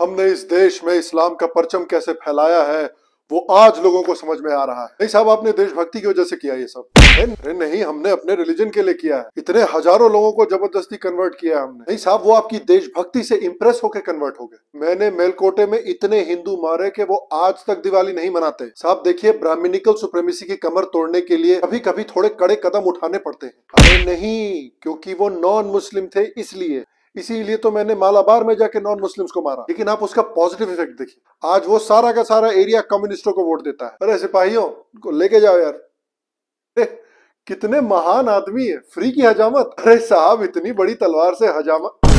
हमने इस देश में इस्लाम का परचम कैसे फैलाया है वो आज लोगों को समझ में आ रहा है नहीं साहब आपने देशभक्ति की वजह से किया ये सब नहीं, नहीं हमने अपने रिलीजन के लिए किया है इतने हजारों लोगों को जबरदस्ती कन्वर्ट किया है हमने नहीं साहब वो आपकी देशभक्ति से इम्प्रेस होकर कन्वर्ट हो गए मैंने मेलकोटे में इतने हिंदू मारे कि वो आज तक दिवाली नहीं मनाते साहब देखिए ब्राह्मणिकल सुप्रेमिसी की कमर तोड़ने के लिए कभी कभी थोड़े कड़े कदम उठाने पड़ते हैं अरे नहीं क्योंकि वो नॉन मुस्लिम थे इसलिए इसीलिए तो मैंने मालाबार में जाके नॉन मुस्लिम्स को मारा लेकिन आप उसका पॉजिटिव इफेक्ट देखिए आज वो सारा का सारा एरिया कम्युनिस्टों को वोट देता है अरे सिपाहियों को लेके जाओ यार कितने महान आदमी है फ्री की हजामत अरे साहब इतनी बड़ी तलवार से हजामत